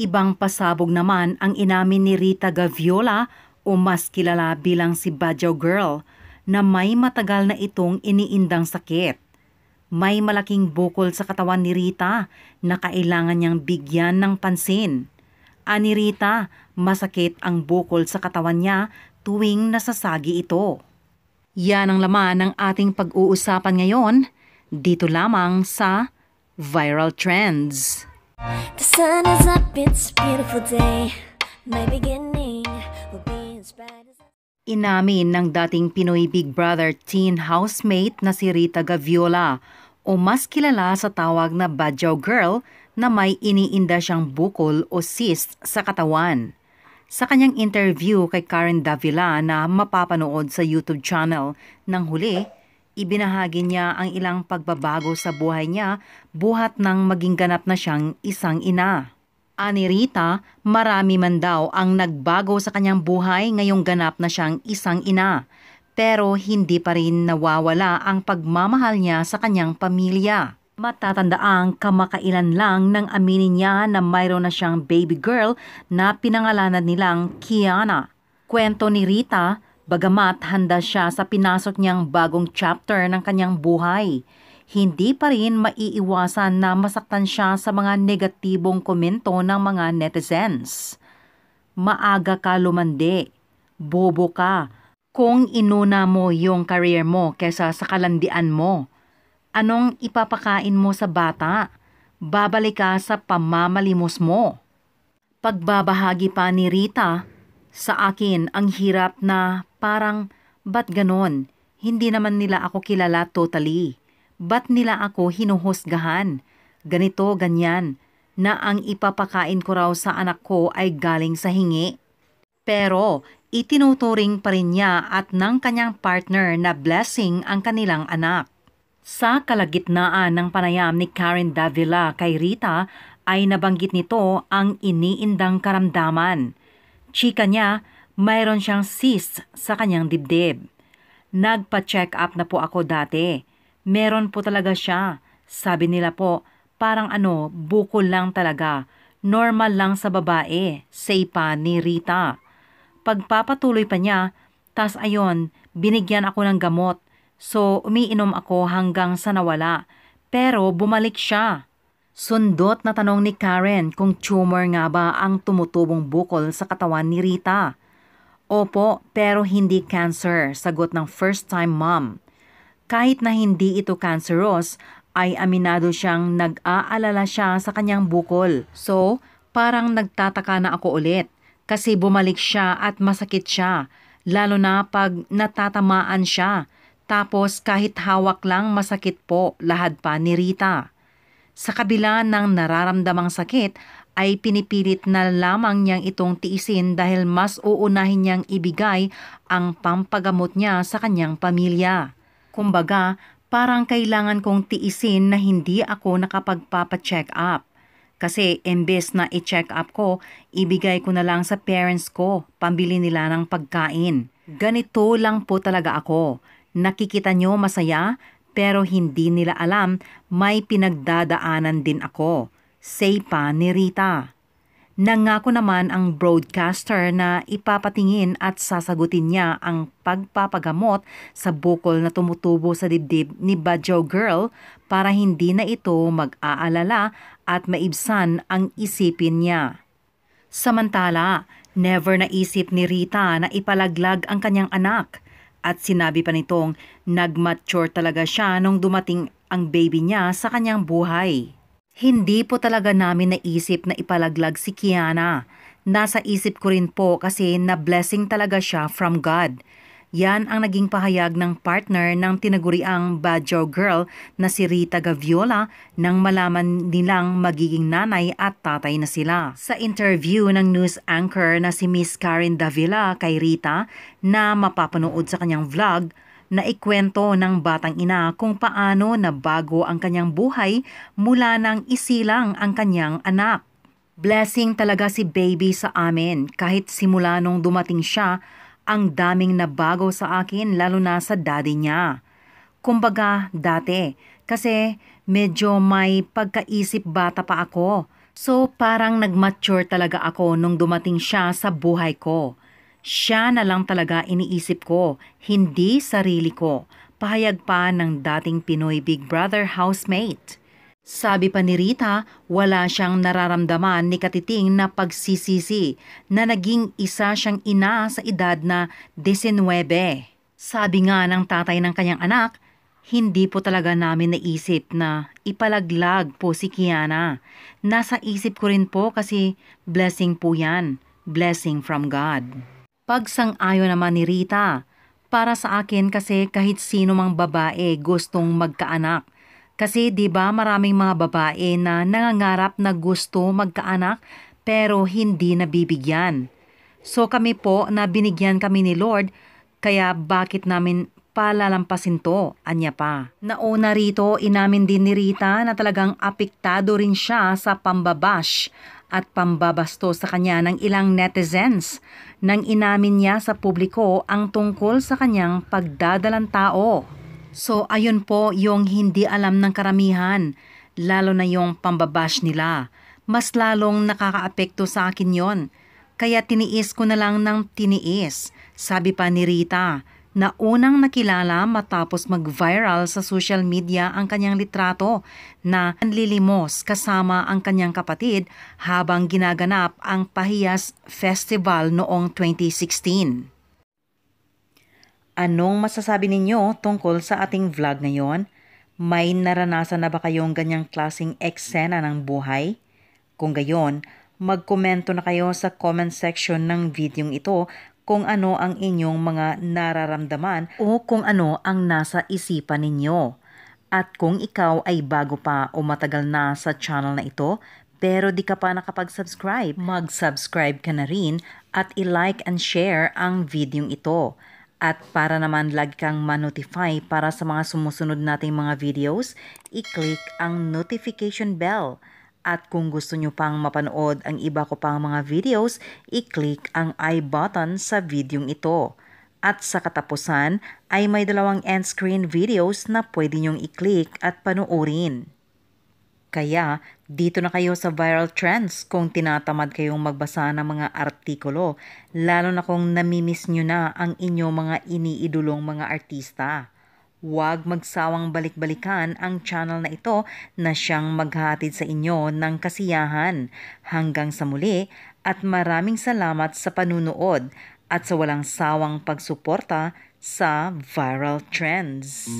Ibang pasabog naman ang inamin ni Rita Gaviola o mas kilala bilang si Badyaw Girl na may matagal na itong iniindang sakit. May malaking bukol sa katawan ni Rita na kailangan niyang bigyan ng pansin. Ani ah, Rita, masakit ang bukol sa katawan niya tuwing nasasagi ito. Yan ang laman ng ating pag-uusapan ngayon dito lamang sa Viral Trends. The sun is up, it's a beautiful day. My beginning will be as bright as Inamin ng dating Pinoy Big Brother teen housemate na si Rita Gaviola o mas kilala sa tawag na Badjaw Girl na may iniinda siyang bukol o cyst sa katawan. Sa kanyang interview kay Karen Davila na mapapanood sa YouTube channel ng huli, Ibinahagi niya ang ilang pagbabago sa buhay niya buhat nang maging ganap na siyang isang ina. Ani Rita, marami man daw ang nagbago sa kanyang buhay ngayong ganap na siyang isang ina, pero hindi pa rin nawawala ang pagmamahal niya sa kanyang pamilya. Matatandaang kamakailan lang nang aminin niya na mayroon na siyang baby girl na pinangalanan nilang Kiana. Kwento ni Rita, Bagamat handa siya sa pinasok niyang bagong chapter ng kanyang buhay, hindi pa rin maiiwasan na masaktan siya sa mga negatibong komento ng mga netizens. Maaga ka lumandi, bobo ka, kung inuna mo yung career mo kesa sa kalandian mo. Anong ipapakain mo sa bata? Babalik ka sa pamamalimos mo. Pagbabahagi pa ni Rita, sa akin ang hirap na Parang, ba't ganon? Hindi naman nila ako kilala totally. Ba't nila ako hinuhusgahan? Ganito, ganyan, na ang ipapakain ko raw sa anak ko ay galing sa hingi. Pero, itinuturing pa rin niya at ng kanyang partner na blessing ang kanilang anak. Sa kalagitnaan ng panayam ni Karen Davila kay Rita ay nabanggit nito ang iniindang karamdaman. Chika niya mayroon siyang cysts sa kanyang dibdib. Nagpa-check up na po ako dati. Meron po talaga siya. Sabi nila po, parang ano, bukol lang talaga. Normal lang sa babae, say pa ni Rita. Pagpapatuloy pa niya, tas ayon, binigyan ako ng gamot. So umiinom ako hanggang sa nawala. Pero bumalik siya. Sundot na tanong ni Karen kung tumor nga ba ang tumutubong bukol sa katawan ni Rita. Opo, pero hindi cancer, sagot ng first-time mom. Kahit na hindi ito cancerous, ay aminado siyang nag-aalala siya sa kanyang bukol. So, parang nagtataka na ako ulit kasi bumalik siya at masakit siya, lalo na pag natatamaan siya. Tapos kahit hawak lang masakit po, lahat pa ni Rita. Sa kabila ng nararamdamang sakit ay pinipilit na lamang niyang itong tiisin dahil mas uunahin niyang ibigay ang pampagamot niya sa kanyang pamilya. Kumbaga, parang kailangan kong tiisin na hindi ako nakapagpapacheck up. Kasi imbes na i-check up ko, ibigay ko na lang sa parents ko, pambili nila ng pagkain. Ganito lang po talaga ako. Nakikita nyo masaya, pero hindi nila alam may pinagdadaanan din ako say pa ni Rita. Nangako naman ang broadcaster na ipapatingin at sasagutin niya ang pagpapagamot sa bukol na tumutubo sa dibdib ni Bajo Girl para hindi na ito mag-aalala at maibsan ang isipin niya. Samantala, never naisip ni Rita na ipalaglag ang kanyang anak at sinabi pa nitong nagmature talaga siya nung dumating ang baby niya sa kanyang buhay. Hindi po talaga namin naisip na ipalaglag si Kiana. Nasa isip ko rin po kasi na blessing talaga siya from God. Yan ang naging pahayag ng partner ng tinaguriang Badjo Girl na si Rita Gaviola nang malaman nilang magiging nanay at tatay na sila. Sa interview ng news anchor na si Miss Karen Davila kay Rita na mapapanood sa kanyang vlog, na ikwento ng batang ina kung paano na bago ang kanyang buhay mula nang isilang ang kanyang anak. Blessing talaga si baby sa amin kahit simula nung dumating siya ang daming nabago sa akin lalo na sa daddy niya. Kumbaga dati kasi medyo may pagkaisip bata pa ako. So parang nagmature talaga ako nung dumating siya sa buhay ko. Siya na lang talaga iniisip ko, hindi sarili ko. Pahayag pa ng dating Pinoy Big Brother housemate. Sabi pa ni Rita, wala siyang nararamdaman ni Katiting na pagsisisi na naging isa siyang ina sa edad na 19. Sabi nga ng tatay ng kanyang anak, hindi po talaga namin naisip na ipalaglag po si Kiana. Nasa isip ko rin po kasi blessing po yan, blessing from God. Pagsang-ayon naman ni Rita, para sa akin kasi kahit sino mang babae gustong magkaanak. Kasi 'di ba maraming mga babae na nangangarap na gusto magkaanak pero hindi nabibigyan. So kami po na binigyan kami ni Lord kaya bakit namin palalampasin to, anya pa. Nauna rito, inamin din ni Rita na talagang apektado rin siya sa pambabash at pambabasto sa kanya ng ilang netizens nang inamin niya sa publiko ang tungkol sa kanyang pagdadalang tao. So ayun po yung hindi alam ng karamihan, lalo na yung pambabash nila. Mas lalong nakakaapekto sa akin yon. Kaya tiniis ko na lang ng tiniis, sabi pa ni Rita na unang nakilala matapos mag-viral sa social media ang kanyang litrato na nanlilimos kasama ang kanyang kapatid habang ginaganap ang Pahiyas Festival noong 2016. Anong masasabi ninyo tungkol sa ating vlog ngayon? May naranasan na ba kayong ganyang klasing eksena ng buhay? Kung gayon, magkomento na kayo sa comment section ng video ito kung ano ang inyong mga nararamdaman o kung ano ang nasa isipan ninyo. At kung ikaw ay bago pa o matagal na sa channel na ito, pero di ka pa nakapag-subscribe, mag-subscribe ka na rin at i-like and share ang video ito. At para naman lagi kang ma-notify para sa mga sumusunod nating mga videos, i-click ang notification bell at kung gusto nyo pang mapanood ang iba ko pang mga videos, i-click ang i button sa videong ito. At sa katapusan ay may dalawang end screen videos na pwede nyong i-click at panoorin. Kaya dito na kayo sa viral trends kung tinatamad kayong magbasa ng mga artikulo, lalo na kung namimiss nyo na ang inyong mga iniidolong mga artista. Huwag magsawang balik-balikan ang channel na ito na siyang maghatid sa inyo ng kasiyahan. Hanggang sa muli at maraming salamat sa panunood at sa walang sawang pagsuporta sa Viral Trends.